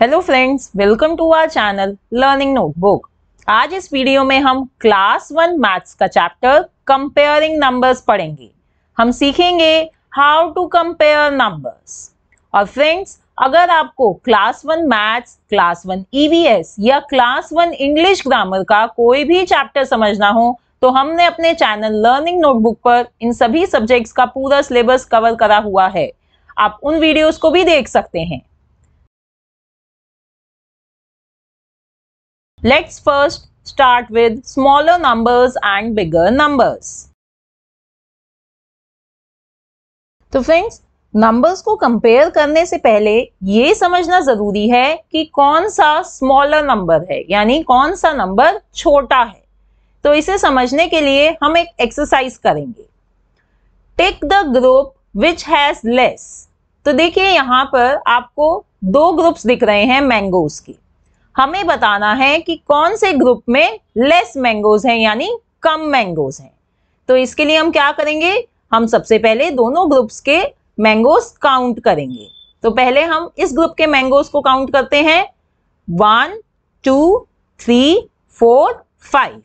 Hello friends welcome to our channel learning notebook आज इस video में हम क्लास वन मैथ्स का चैप्टर कंपेयरिंग नंबर्स पढ़ेंगे हम सीखेंगे हाउ टू कंपेयर नंबर्स और फ्रेंड्स अगर आपको class one maths class one EVS या क्लास वन इंग्लिश ग्रामर का कोई भी चैप्टर समझना हो तो हमने अपने चैनल लर्निंग नोटबुक पर इन सभी सब्जेक्ट्स का पूरा सिलेबस कवर करा हुआ है आप उन वीडियोस को भी देख सकते हैं Let's first start with smaller numbers and bigger numbers. तो फ्रेंड्स नंबर्स को कंपेयर करने से पहले ये समझना जरूरी है कि कौन सा स्मॉलर नंबर है यानी कौन सा नंबर छोटा है तो इसे समझने के लिए हम एक एक्सरसाइज करेंगे take the group which has less तो देखिए यहां पर आपको दो ग्रुप्स दिख रहे हैं मैंगोज के हमें बताना है कि कौन से ग्रुप में लेस मैंगोज हैं यानी कम मैंगोज हैं तो इसके लिए हम क्या करेंगे हम सबसे पहले दोनों ग्रुप्स के मैंगोज काउंट करेंगे तो पहले हम इस ग्रुप के मैंगोज को काउंट करते हैं one two three four five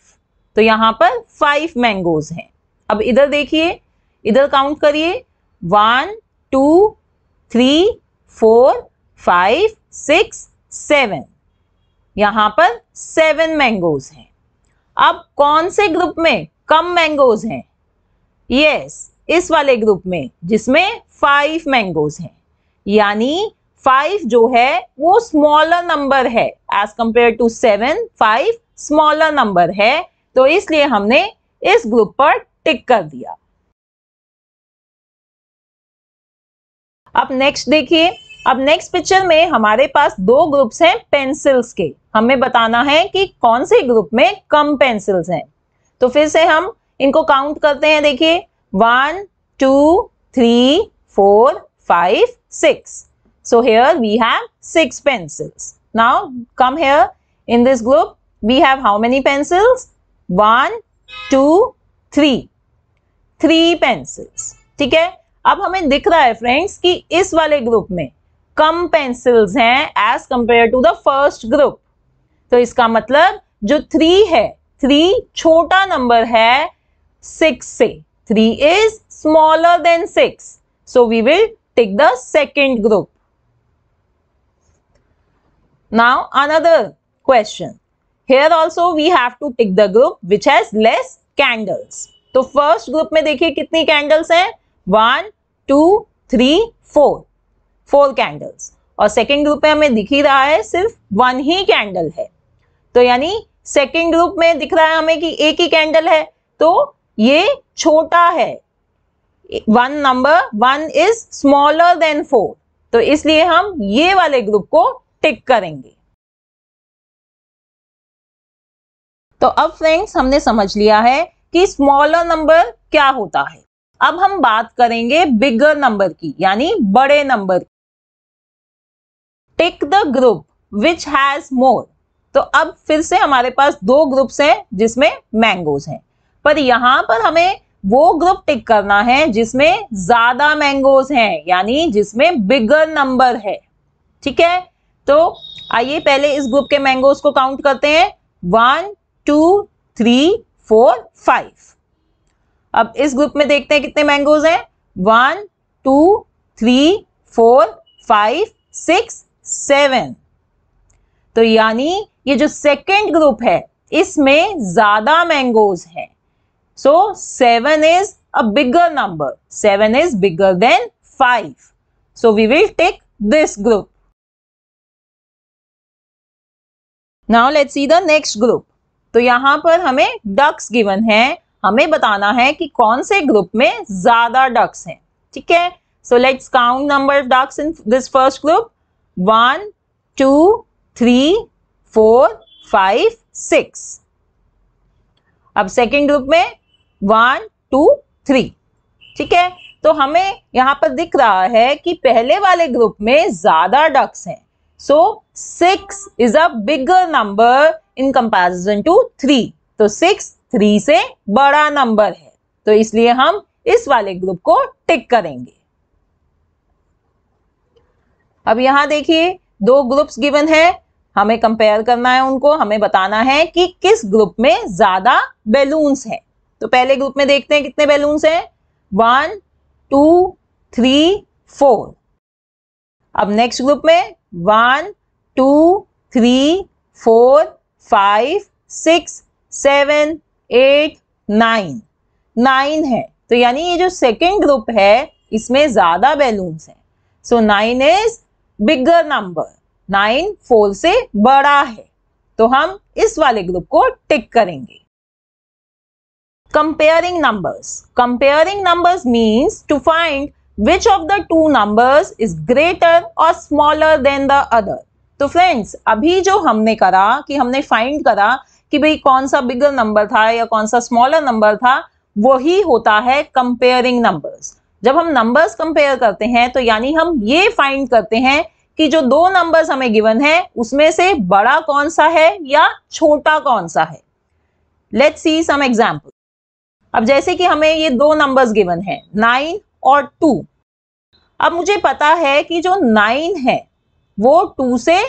तो यहाँ पर फाइव मैंगोज हैं अब इधर देखिए इधर काउंट करिए one two three four five six seven यहाँ पर सेवन मैंगोज हैं अब कौन से ग्रुप में कम मैंगोज हैं यस इस वाले ग्रुप में जिसमें फाइव मैंगोज हैं यानी फाइव जो है वो स्मॉलर नंबर है as compare to seven five smaller number है तो इसलिए हमने इस ग्रुप पर टिक कर दिया अब नेक्स्ट देखिए अब नेक्स्ट पिक्चर में हमारे पास दो ग्रुप्स हैं पेंसिल्स के हमें बताना है कि कौन से ग्रुप में कम पेंसिल्स हैं तो फिर से हम इनको काउंट करते हैं देखिए one two three four five six so here we have six pencils now come here in this group we have how many pencils one two three three pencils ठीक है अब हमें दिख रहा है फ्रेंड्स कि इस वाले ग्रुप में कम पेंसिल्स हैं as compare to the first group तो इसका मतलब जो थ्री है थ्री छोटा नंबर है सिक्स से three is smaller than six so we will take the second group now another question here also we have to take the group which has less candles तो first group में देखिए कितनी candles हैं one two three four four candles और second group में हमें दिख ही रहा है सिर्फ वन ही कैंडल है तो यानी सेकेंड ग्रुप में दिख रहा है हमें कि एक ही कैंडल है तो ये छोटा है one number one is smaller than four तो इसलिए हम ये वाले ग्रुप को टिक करेंगे तो अब फ्रेंड्स हमने समझ लिया है कि स्मॉलर नंबर क्या होता है अब हम बात करेंगे बिगर नंबर की यानी बड़े number tick the group which has more तो अब फिर से हमारे पास दो ग्रुप्स हैं जिसमें मैंगोज हैं पर यहां पर हमें वो ग्रुप टिक करना है जिसमें ज्यादा मैंगोज हैं यानी जिसमें बिगर नंबर है ठीक है तो आइए पहले इस ग्रुप के मैंगोज को काउंट करते हैं one two three four five अब इस ग्रुप में देखते हैं कितने मैंगोज हैं one two three four five six seven तो यानी ये जो सेकेंड ग्रुप है इसमें ज्यादा मैंगोज है so seven is a bigger number seven is bigger than five so we will take this group now let see the next group तो यहां पर हमें डक्स गिवन है हमें बताना है कि कौन से ग्रुप में ज्यादा डक्स हैं ठीक है so let's count number of ducks in this first group one two three four five six अब सेकेंड ग्रुप में वन टू थ्री ठीक है तो हमें यहां पर दिख रहा है कि पहले वाले ग्रुप में ज्यादा डक्स हैं so six is a bigger number in comparison to three तो सिक्स थ्री से बड़ा नंबर है तो इसलिए हम इस वाले ग्रुप को टिक करेंगे अब यहां देखिए दो ग्रुप्स गिवन है हमें कंपेयर करना है उनको हमें बताना है कि किस ग्रुप में ज्यादा बैलून्स है तो पहले ग्रुप में देखते हैं कितने बैलून्स हैं वन टू थ्री फोर अब नेक्स्ट ग्रुप में one two three four five six seven eight nine nine है तो यानी ये जो सेकेंड ग्रुप है इसमें ज्यादा बैलून्स हैं so nine is bigger number nine four से बड़ा है तो हम इस वाले ग्रुप को टिक करेंगे comparing numbers comparing numbers means to find which of the two numbers is greater और स्मॉलर देन द अदर तो फ्रेंड्स अभी जो हमने करा कि हमने फाइंड करा कि भाई कौन सा बिगर नंबर था या कौन सा स्मॉलर नंबर था वही होता है कंपेयरिंग नंबर्स जब हम नंबर्स कंपेयर करते हैं तो यानी हम ये फाइंड करते हैं कि जो दो नंबर्स हमें गिवन है उसमें से बड़ा कौन सा है या छोटा कौन सा है लेट्स सी सम एग्जाम्पल अब जैसे कि हमें ये दो नंबर्स गिवन है नाइन और टू अब मुझे पता है कि जो नाइन है वो टू से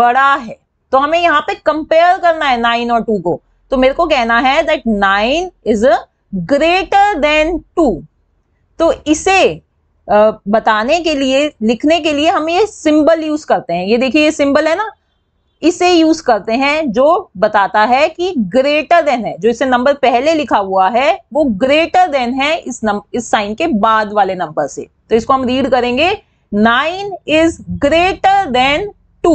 बड़ा है तो हमें यहाँ पे कंपेयर करना है नाइन और टू को तो मेरे को कहना है that nine is greater than two तो इसे बताने के लिए लिखने के लिए हम ये सिंबल यूज करते हैं ये देखिए ये सिंबल है ना इसे यूज करते हैं जो बताता है कि ग्रेटर देन है जो इसे नंबर पहले लिखा हुआ है वो ग्रेटर देन है इस नम, इस साइन के बाद वाले नंबर से तो इसको हम रीड करेंगे nine is greater than two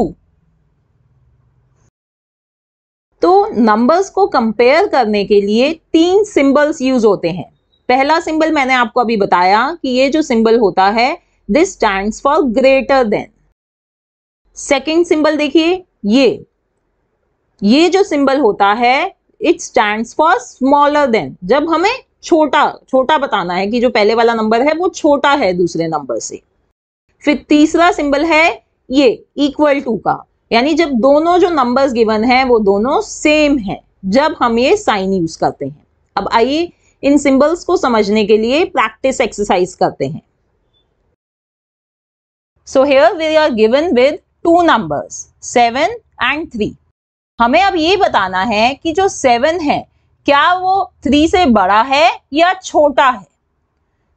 तो नंबर्स को कंपेयर करने के लिए तीन सिंबल्स यूज होते हैं पहला सिंबल मैंने आपको अभी बताया कि ये जो सिंबल होता है this stand for greater than second symbol देखिए ये ये जो सिंबल होता है it stand for smaller than जब हमें छोटा छोटा बताना है कि जो पहले वाला नंबर है वो छोटा है दूसरे नंबर से फिर तीसरा सिंबल है ये इक्वल टू का यानी जब दोनों जो नंबर्स गिवन है वो दोनों सेम है जब हम ये साइन यूज करते हैं अब आइए इन सिंबल्स को समझने के लिए प्रैक्टिस एक्सरसाइज करते हैं so here we are given with two numbers seven and three हमें अब ये बताना है कि जो सेवन है क्या वो थ्री से बड़ा है या छोटा है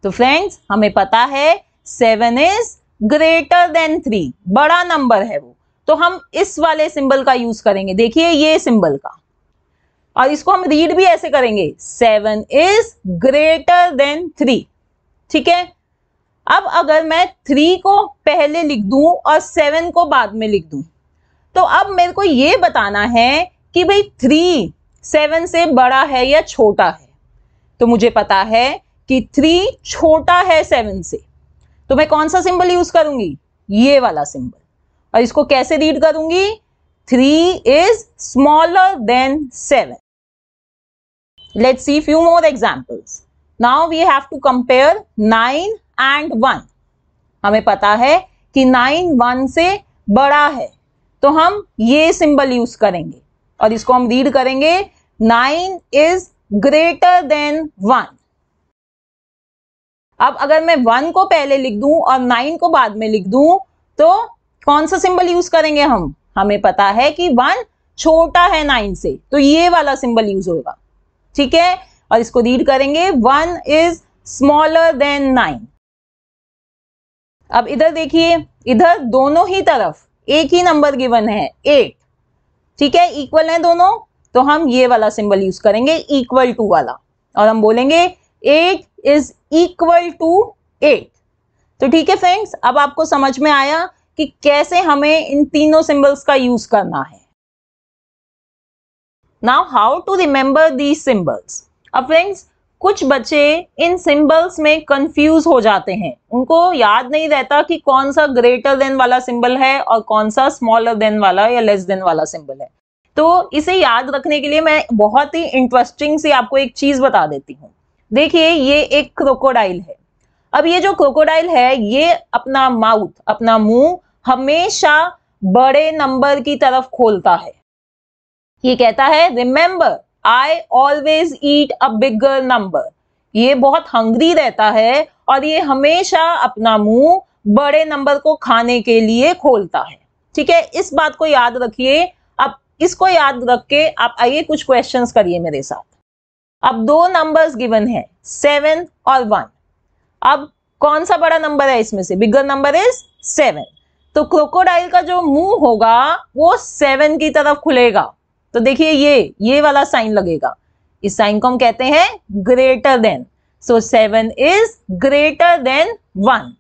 तो फ्रेंड्स हमें पता है seven is greater than three बड़ा नंबर है वो तो हम इस वाले सिंबल का यूज करेंगे देखिए ये सिंबल का और इसको हम रीड भी ऐसे करेंगे seven is greater than three ठीक है अब अगर मैं थ्री को पहले लिख दूं और सेवन को बाद में लिख दूं तो अब मेरे को ये बताना है कि भाई थ्री सेवन से बड़ा है या छोटा है तो मुझे पता है कि थ्री छोटा है सेवन से तो मैं कौन सा सिंबल यूज करूंगी ये वाला सिंबल और इसको कैसे रीड करूंगी three is smaller than seven Let's see few more examples. Now we have to compare 9 and 1. हमें पता है कि 9 1 से बड़ा है तो हम ये सिंबल यूज करेंगे और इसको हम रीड करेंगे 9 इज ग्रेटर देन 1. अब अगर मैं वन को पहले लिख दूं और नाइन को बाद में लिख दूं तो कौन सा सिंबल यूज करेंगे हम हमें पता है कि वन छोटा है नाइन से तो ये वाला सिंबल यूज होगा ठीक है और इसको रीड करेंगे one is smaller than nine अब इधर देखिए इधर दोनों ही तरफ एक ही नंबर गिवन है एट ठीक है इक्वल है दोनों तो हम ये वाला सिंबल यूज करेंगे इक्वल टू वाला और हम बोलेंगे eight is equal to eight तो ठीक है फ्रेंड्स अब आपको समझ में आया कि कैसे हमें इन तीनों सिंबल्स का यूज करना है now how to remember these symbols अब फ्रेंड्स कुछ बच्चे इन सिंबल्स में कंफ्यूज हो जाते हैं उनको याद नहीं रहता कि कौन सा ग्रेटर देन वाला सिंबल है और कौन सा स्मॉलर देन वाला या लेस देन वाला सिंबल है तो इसे याद रखने के लिए मैं बहुत ही इंटरेस्टिंग से आपको एक चीज बता देती हूँ देखिए ये एक क्रोकोडाइल है अब ये जो क्रोकोडाइल है ये अपना माउथ अपना मुंह हमेशा बड़े नंबर की तरफ खोलता है ये कहता है remember I always eat a bigger number ये बहुत हंग्री रहता है और ये हमेशा अपना मुंह बड़े नंबर को खाने के लिए खोलता है ठीक है इस बात को याद रखिए अब इसको याद रख के आप आइए कुछ क्वेश्चंस करिए मेरे साथ अब दो नंबर्स गिवन है सेवन और वन अब कौन सा बड़ा नंबर है इसमें से बिगर नंबर इज सेवन तो क्रोकोडाइल का जो मुंह होगा वो सेवन की तरफ खुलेगा तो देखिए ये ये वाला साइन लगेगा इस साइन को हम कहते हैं greater than so seven is greater than one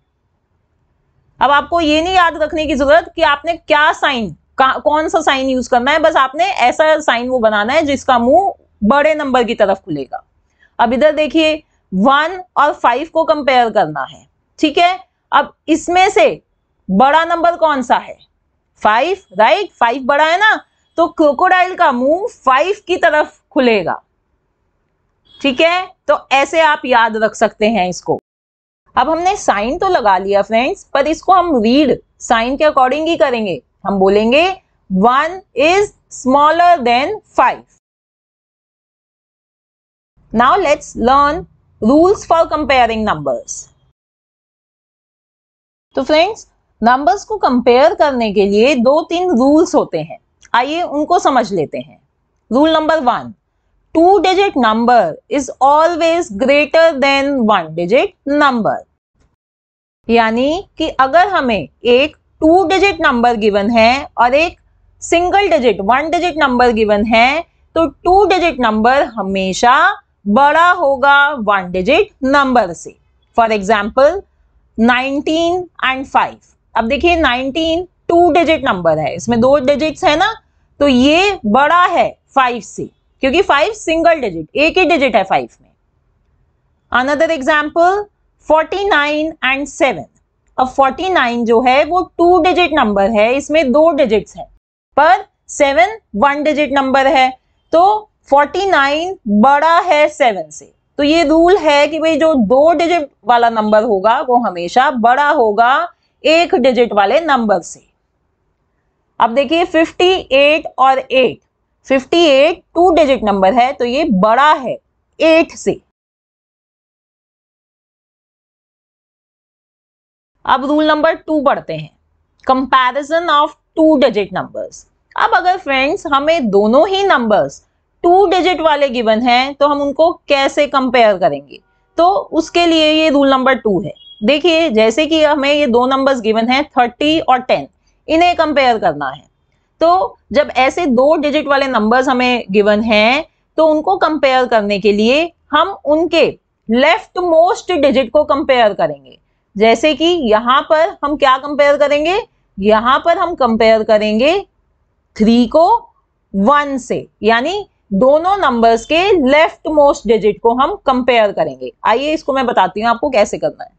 अब आपको ये नहीं याद रखने की जरूरत कि आपने क्या साइन कौन सा साइन यूज करना है बस आपने ऐसा साइन वो बनाना है जिसका मुंह बड़े नंबर की तरफ खुलेगा अब इधर देखिए वन और फाइव को कंपेयर करना है ठीक है अब इसमें से बड़ा नंबर कौन सा है फाइव राइट फाइव बड़ा है ना तो क्रोकोडाइल का मुंह फाइव की तरफ खुलेगा ठीक है तो ऐसे आप याद रख सकते हैं इसको अब हमने साइन तो लगा लिया फ्रेंड्स पर इसको हम रीड साइन के अकॉर्डिंग ही करेंगे हम बोलेंगे one is smaller than five now let's learn rules for comparing numbers तो फ्रेंड्स नंबर्स को कंपेयर करने के लिए दो तीन रूल्स होते हैं आइए उनको समझ लेते हैं rule number one two digit number is always greater than one digit number यानी कि अगर हमें एक टू डिजिट नंबर गिवन है और एक single digit one digit number given है तो टू डिजिट नंबर हमेशा बड़ा होगा वन डिजिट नंबर से फॉर एग्जाम्पल 19 एंड 5 अब देखिए 19 टू डिजिट नंबर है इसमें दो डिजिट्स है ना तो ये बड़ा है फाइव से क्योंकि फाइव सिंगल डिजिट एक ही डिजिट है फाइव में another example forty nine and seven अब फोर्टी नाइन जो है वो टू डिजिट नंबर है इसमें दो डिजिट है पर सेवन वन डिजिट नंबर है तो फोर्टी नाइन बड़ा है सेवन से तो ये रूल है कि भाई जो दो डिजिट वाला नंबर होगा वो हमेशा बड़ा होगा एक डिजिट वाले नंबर से अब देखिए 58 और 8 58 टू डिजिट नंबर है तो ये बड़ा है 8 से अब रूल नंबर टू पढ़ते हैं comparison of two digit numbers अब अगर फ्रेंड्स हमें दोनों ही नंबर्स टू डिजिट वाले गिवन हैं तो हम उनको कैसे कंपेयर करेंगे तो उसके लिए ये रूल नंबर टू है देखिए जैसे कि हमें ये दो नंबर्स गिवन हैं थर्टी और टेन इन्हें कंपेयर करना है तो जब ऐसे दो डिजिट वाले नंबर्स हमें गिवन हैं तो उनको कंपेयर करने के लिए हम उनके लेफ्ट मोस्ट डिजिट को कंपेयर करेंगे जैसे कि यहां पर हम क्या कंपेयर करेंगे यहां पर हम कंपेयर करेंगे थ्री को वन से यानी दोनों नंबर्स के लेफ्ट मोस्ट डिजिट को हम कंपेयर करेंगे आइए इसको मैं बताती हूँ आपको कैसे करना है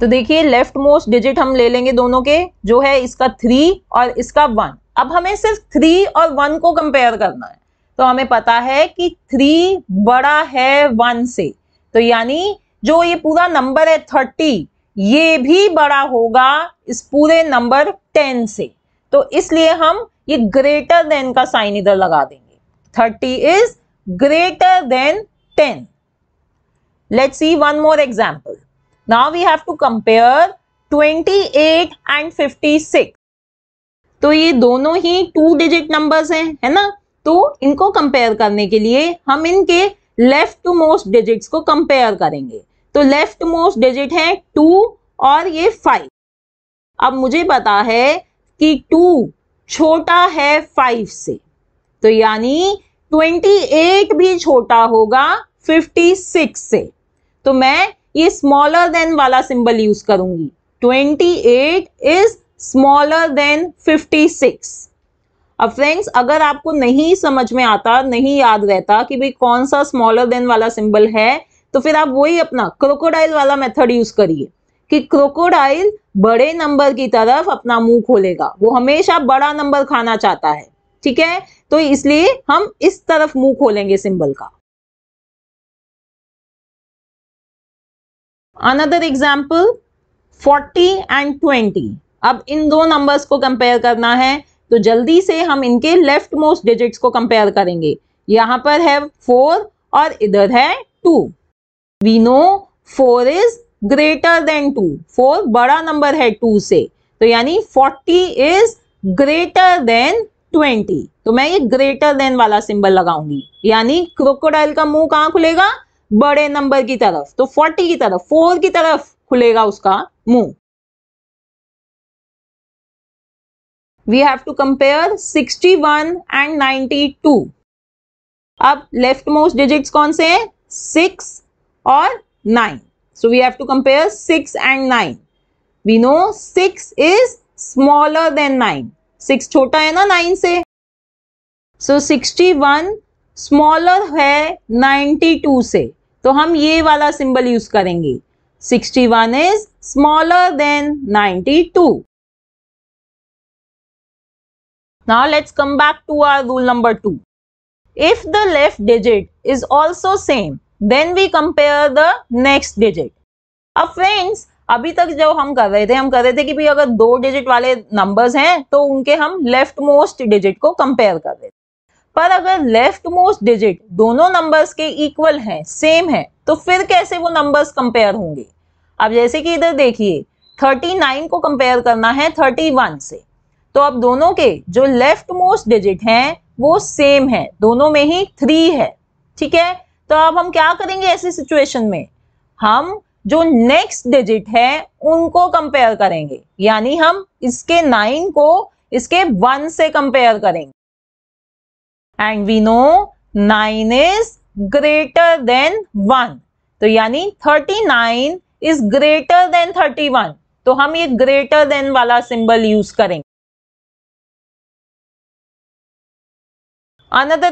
तो देखिए लेफ्ट मोस्ट डिजिट हम ले लेंगे दोनों के जो है इसका थ्री और इसका वन अब हमें सिर्फ थ्री और वन को कंपेयर करना है तो हमें पता है कि थ्री बड़ा है वन से तो यानी जो ये पूरा नंबर है थर्टी ये भी बड़ा होगा इस पूरे नंबर टेन से तो इसलिए हम ये ग्रेटर देन का साइन इधर लगा देंगे thirty is greater than ten let's see one more example Now we have to compare 28 and 56. तो ये दोनों ही टू डिजिट नंबर्स हैं है ना तो इनको कंपेयर करने के लिए हम इनके लेफ्ट टू मोस्ट डिजिट्स को कंपेयर करेंगे तो लेफ्ट मोस्ट डिजिट है टू और ये फाइव अब मुझे पता है कि टू छोटा है फाइव से तो यानी ट्वेंटी एट भी छोटा होगा फिफ्टी सिक्स से तो मैं ये स्मॉलर देन वाला सिंबल यूज करूंगी 28 इज स्मॉलर देन 56 अब फ्रेंड्स अगर आपको नहीं समझ में आता नहीं याद रहता कि भाई कौन सा स्मॉलर देन वाला सिंबल है तो फिर आप वही अपना क्रोकोडाइल वाला मेथड यूज करिए कि क्रोकोडाइल बड़े नंबर की तरफ अपना मुंह खोलेगा वो हमेशा बड़ा नंबर खाना चाहता है ठीक है तो इसलिए हम इस तरफ मुंह खोलेंगे सिंबल का अनदर एग्जाम्पल 40 एंड 20 अब इन दो नंबर्स को कंपेयर करना है तो जल्दी से हम इनके लेफ्ट मोस्ट डिजिट्स को कंपेयर करेंगे यहां पर है फोर और इधर है two we know four is greater than two four बड़ा नंबर है टू से तो यानी forty is greater than twenty तो मैं ये ग्रेटर देन वाला सिंबल लगाऊंगी यानी क्रोकोडाइल का मुंह कहाँ खुलेगा बड़े नंबर की तरफ तो फोर्टी की तरफ फोर की तरफ खुलेगा उसका मुंह we have to compare 61 and 92 अब लेफ्ट मोस्ट डिजिट्स कौन से हैं सिक्स और nine so we have to compare six and nine we know six is smaller than nine six छोटा है ना नाइन से सो सिक्सटी वन स्मॉलर है नाइन्टी टू से तो हम ये वाला सिंबल यूज करेंगे 61 is smaller than 92. Now let's come back to our rule number two if the left digit is also same then we compare the next digit अब friends अभी तक जो हम कर रहे थे हम कर रहे थे कि भाई अगर दो डिजिट वाले नंबर्स हैं तो उनके हम लेफ्ट मोस्ट डिजिट को कंपेयर कर रहे थे पर अगर लेफ्ट मोस्ट डिजिट दोनों नंबर्स के इक्वल हैं सेम है तो फिर कैसे वो नंबर्स कंपेयर होंगे अब जैसे कि इधर देखिए 39 को कंपेयर करना है 31 से तो अब दोनों के जो लेफ्ट मोस्ट डिजिट हैं वो सेम है दोनों में ही थ्री है ठीक है तो अब हम क्या करेंगे ऐसी सिचुएशन में हम जो नेक्स्ट डिजिट है उनको कंपेयर करेंगे यानी हम इसके नाइन को इसके वन से कंपेयर करेंगे and we know nine is greater than one तो यानी thirty nine is greater than thirty one तो हम ये ग्रेटर देन वाला सिंबल यूज करेंगे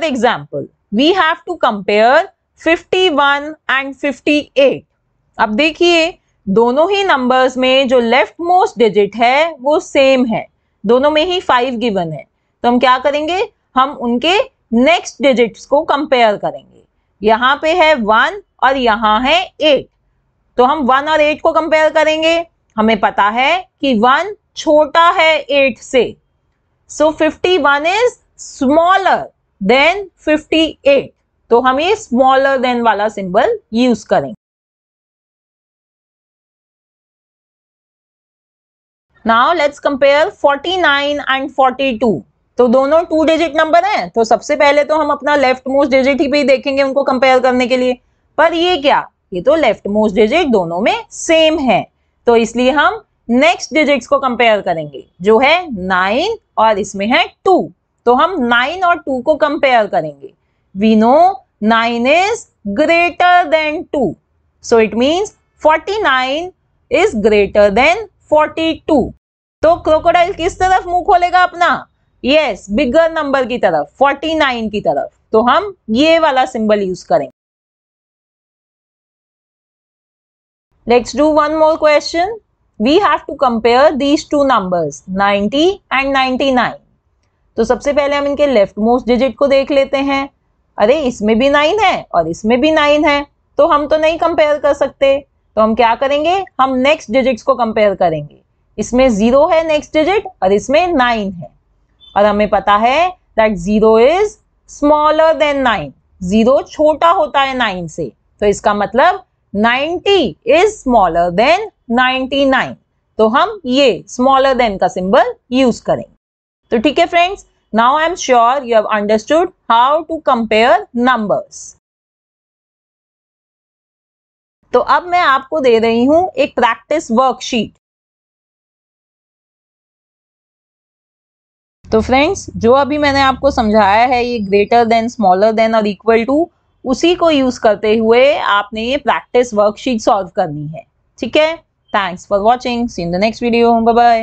example we have to compare fifty one and fifty eight अब देखिए दोनों ही नंबर्स में जो लेफ्ट मोस्ट डिजिट है वो सेम है दोनों में ही फाइव गिवन है तो हम क्या करेंगे हम उनके नेक्स्ट डिजिट्स को कंपेयर करेंगे यहाँ पे है वन और यहाँ है एट तो हम वन और एट को कंपेयर करेंगे हमें पता है कि वन छोटा है एट से so fifty one is smaller than fifty eight तो हम ये स्मॉलर देन वाला सिंबल यूज करेंगे Now let's compare 49 and 42. तो दोनों टू डिजिट नंबर हैं तो सबसे पहले तो हम अपना लेफ्ट मोस्ट डिजिट ही भी देखेंगे उनको कंपेयर करने के लिए पर ये क्या ये तो लेफ्ट मोस्ट डिजिट दोनों में सेम है तो इसलिए हम नेक्स्ट डिजिट्स को कंपेयर करेंगे जो है नाइन और इसमें है टू तो हम नाइन और टू को कंपेयर करेंगे we know nine is greater than two so it means forty nine is greater than forty two तो क्रोकोडाइल किस तरफ मुंह खोलेगा अपना यस बिगर नंबर की तरफ 49 की तरफ तो हम ये वाला सिंबल यूज करेंगे let's do one more question we have to compare these two numbers 90 and 99 तो सबसे पहले हम इनके लेफ्ट मोस्ट डिजिट को देख लेते हैं अरे इसमें भी नाइन है और इसमें भी नाइन है तो हम तो नहीं कंपेयर कर सकते तो हम क्या करेंगे हम नेक्स्ट डिजिट्स को कंपेयर करेंगे इसमें जीरो है नेक्स्ट डिजिट और इसमें नाइन है और हमें पता है that zero is smaller than nine zero छोटा होता है नाइन से तो इसका मतलब ninety is smaller than nine तो हम ये स्मॉलर देन का सिंबल यूज करेंगे तो ठीक है friends now I am sure you have understood how to compare numbers तो अब मैं आपको दे रही हूं एक प्रैक्टिस वर्कशीट तो फ्रेंड्स जो अभी मैंने आपको समझाया है ये ग्रेटर देन स्मॉलर देन और इक्वल टू उसी को यूज करते हुए आपने ये प्रैक्टिस वर्कशीट सॉल्व करनी है ठीक है thanks for watching see in the next video bye bye